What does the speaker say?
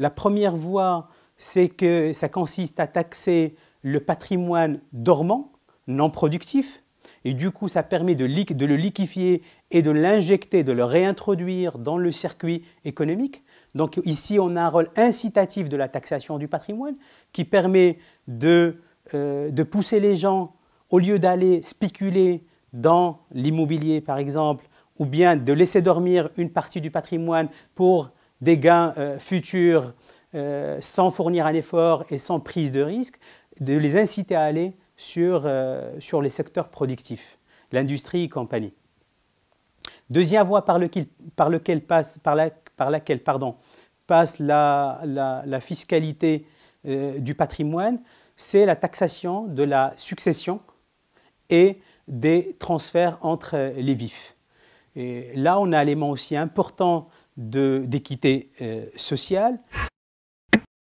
La première voie, c'est que ça consiste à taxer le patrimoine dormant, non productif, et du coup ça permet de, le liquifier et de l'injecter, de le réintroduire dans le circuit économique. Donc ici on a un rôle incitatif de la taxation du patrimoine qui permet de euh, pousser les gens, au lieu d'aller spéculer dans l'immobilier par exemple, ou bien de laisser dormir une partie du patrimoine pour des gains euh, futurs euh, sans fournir un effort et sans prise de risque, de les inciter à aller sur, euh, sur les secteurs productifs, l'industrie et compagnie. Deuxième voie par, lequel, par, lequel passe, par, la, par laquelle pardon, passe la, la, la fiscalité du patrimoine, c'est la taxation de la succession et des transferts entre les vifs. Et là, on a un élément aussi important d'équité euh, sociale